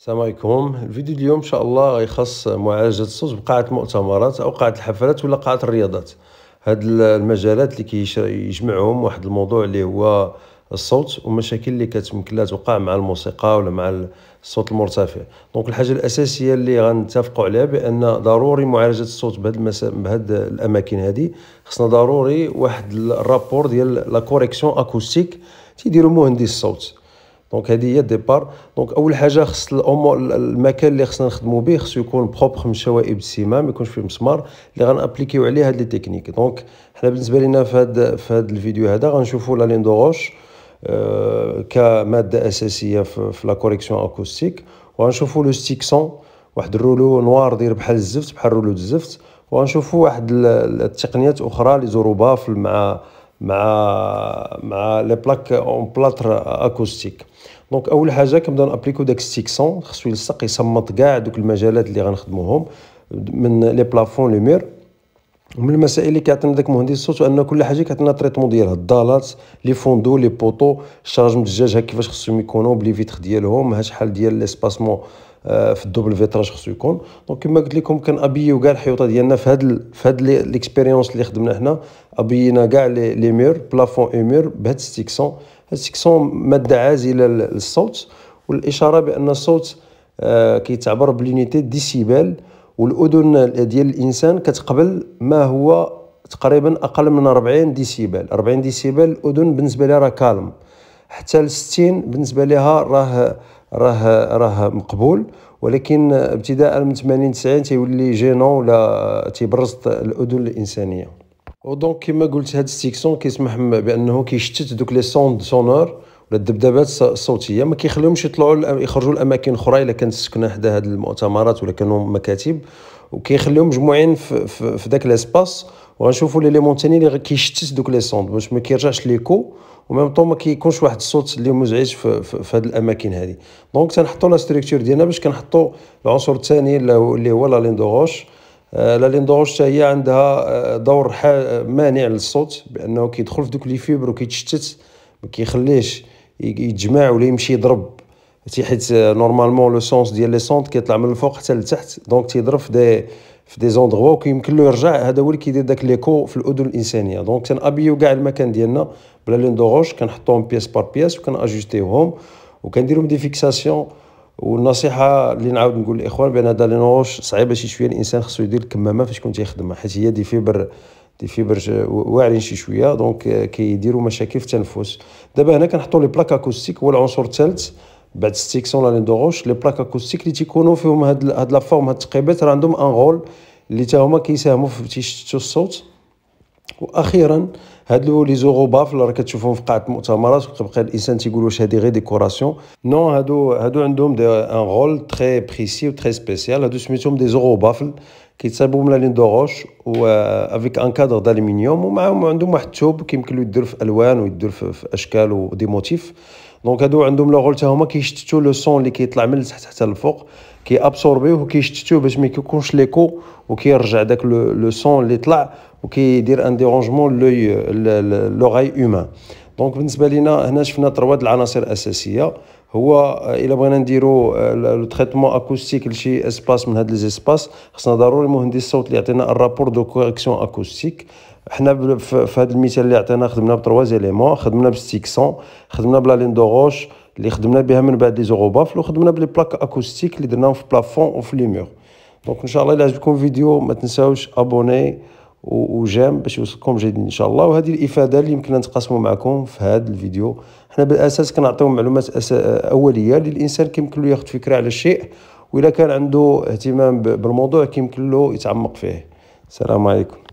السلام عليكم الفيديو اليوم ان شاء الله غيخص معالجه الصوت بقاعه المؤتمرات او قاعه الحفلات ولا قاعه الرياضات هاد المجالات اللي كيجمعهم واحد الموضوع اللي هو الصوت والمشاكل اللي كتمكن لها توقع مع الموسيقى ولا مع الصوت المرتفع دونك الحاجه الاساسيه اللي غنتفقوا عليها بان ضروري معالجه الصوت بهاد المسا... بهاد الاماكن هذه خصنا ضروري واحد الرابور ديال لا كوريكسيون اكوستيك تيديروا مهندس الصوت دونك هذه هي ديبار دونك اول حاجه خص المكان اللي خصنا نخدموا به خصو يكون بروبر من شوائب السيما ما يكونش فيه مسمار اللي غنابليكيو عليه هاد لي تكنيك دونك حنا بالنسبه لنا في هاد في هاد الفيديو هذا غنشوفوا لا لين دوغوش آه، كماده اساسيه في, لا كوريكسيون اكوستيك وغنشوفوا لو ستيكسون واحد الرولو نوار داير بحال الزفت بحال رولو الزفت وغنشوفوا واحد التقنيات اخرى لي زروبها في مع مع مع لي بلاك اون بلاتر اكوستيك دونك اول حاجه كنبدا نابليكو داك ستيكسون خصو يلصق يصمت كاع دوك المجالات اللي غنخدموهم من لي بلافون لو مير ومن المسائل اللي كيعطينا داك مهندس الصوت ان كل حاجه كيعطينا تريتمون ديالها الضالات لي فوندو لي بوطو الشارج من الدجاج كيفاش خصهم يكونوا بلي فيتر ديالهم ها شحال ديال سباسمون آه، في الدوبل فيتراج خصو يكون دونك كما قلت لكم كنابيو كاع الحيوطه ديالنا في هاد في هاد ليكسبيريونس اللي خدمنا هنا ابينا كاع لي مير بلافون اي مير بهاد ستيكسون هاد ستيكسون ماده عازله للصوت والاشاره بان الصوت آه، كيتعبر بالونيتي ديسيبال والاذن ديال الانسان كتقبل ما هو تقريبا اقل من 40 ديسيبل 40 ديسيبل الاذن بالنسبه لها راه كالم حتى ل 60 بالنسبه لها راه راه راه مقبول ولكن ابتداء من 80 90 تيولي جينون ولا تيبرز الاذن الانسانيه ودونك كما قلت هذا السيكسون كيسمح بانه كيشتت دوك لي سوند سونور ولا الدبدبات الصوتيه ما كيخليهمش يطلعوا يخرجوا لاماكن اخرى الا كانت السكنه حدا هاد المؤتمرات ولا كانوا مكاتب وكيخليهم مجموعين في, في, في داك لاسباس وغنشوفوا لي ثاني اللي كيشتت دوك لي سوند باش ما كيرجعش ليكو وميم طون ما كيكونش واحد الصوت اللي مزعج في, في, في هذه الاماكن هذه دونك تنحطوا لا ستركتور ديالنا باش كنحطوا العنصر الثاني اللي هو لا لين دوغوش غوش لا لين دوغوش هي عندها آه، دور مانع للصوت بانه كيدخل في دوك لي فيبر وكيتشتت ما كيخليهش يتجمع ولا يمشي يضرب حيت نورمالمون لو سونس ديال لي سونت كيطلع من الفوق حتى لتحت دونك تيضرب في دي في دي زوندغوا ويمكن له يرجع هذا هو اللي كيدير داك ليكو في الاذن الانسانيه دونك تنابيو كاع المكان ديالنا بلا دو روش كنحطوهم بيس بار بياس وكناجوستيوهم وكنديرهم دي فيكساسيون والنصيحه اللي نعاود نقول للاخوان بان هذا روش صعيبه شي شويه الانسان خصو يدير الكمامه فاش كنت يخدمها حيت هي دي فيبر دي فيبر واعرين شي شويه دونك كيديروا مشاكل في التنفس دابا هنا كنحطوا لي بلاك اكوستيك هو العنصر الثالث بعد ستيكسون لا لين دو لي بلاك اكوستيك اللي تيكونوا فيهم هاد هاد لا فورم هاد التقيبات راه عندهم ان رول اللي تا هما كيساهموا في تيشتو الصوت واخيرا هاد لو لي زوغوباف اللي راه كتشوفهم في قاعه المؤتمرات وكيبقى الانسان تيقول واش هادي غير ديكوراسيون نو هادو هادو عندهم دي ان رول تري بريسي و تري سبيسيال هادو سميتهم دي زوغوبافل كيتصايبوا من لين دوغوش و افيك ان كادر دالومنيوم ومعاهم عندهم واحد التوب كيمكن له يدير في الوان ويدير في اشكال ودي موتيف دونك هادو عندهم لو غول حتى هما كيشتتوا لو سون اللي كيطلع من التحت حتى الفوق ابسوربيه وكيشتتوه باش ما يكونش ليكو وكيرجع داك لو سون اللي طلع وكيدير ان ديرونجمون لوي لوغاي هومان دونك بالنسبه لينا هنا شفنا تروا العناصر الاساسيه هو آه، الا بغينا نديرو لو تريتمون اكوستيك لشي اسباس من هاد لي اسباس خصنا ضروري مهندس الصوت اللي يعطينا الرابور دو كوريكسيون اكوستيك حنا في هذا المثال اللي عطينا خدمنا بتروا زيليمون خدمنا بالستيكسون خدمنا بلا لين دوغوش اللي خدمنا بها من بعد لي زوغو بافلو خدمنا بلي بلاك اكوستيك اللي درناهم في بلافون وفي لي مور دونك ان شاء الله الى عجبكم الفيديو ما تنساوش ابوني وجيم باش يوصلكم جديد ان شاء الله وهذه الافاده اللي يمكن نتقاسموا معكم في هذا الفيديو حنا بالاساس كنعطيو معلومات أس... اوليه للانسان كيمكن له ياخذ فكره على الشيء واذا كان عنده اهتمام بالموضوع كيمكن له يتعمق فيه السلام عليكم